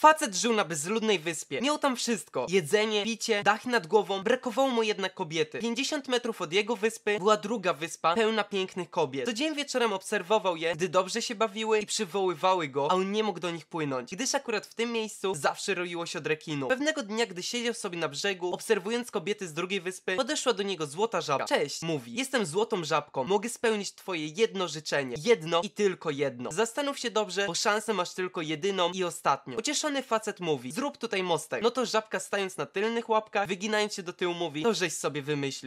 Facet żył na bezludnej wyspie. Miał tam wszystko. Jedzenie, picie, dach nad głową. Brakowało mu jednak kobiety. 50 metrów od jego wyspy była druga wyspa, pełna pięknych kobiet. dzień wieczorem obserwował je, gdy dobrze się bawiły i przywoływały go, a on nie mógł do nich płynąć, gdyż akurat w tym miejscu zawsze roiło się od rekinu. Pewnego dnia, gdy siedział sobie na brzegu, obserwując kobiety z drugiej wyspy, podeszła do niego złota żabka. Cześć, mówi. Jestem złotą żabką. Mogę spełnić twoje jedno życzenie. Jedno i tylko jedno. Zastanów się dobrze, bo szansę masz tylko jedyną i ostatnią. Ucieszony zmęczony facet mówi, zrób tutaj mostek. No to żabka stając na tylnych łapkach, wyginając się do tyłu mówi, to żeś sobie wymyślił.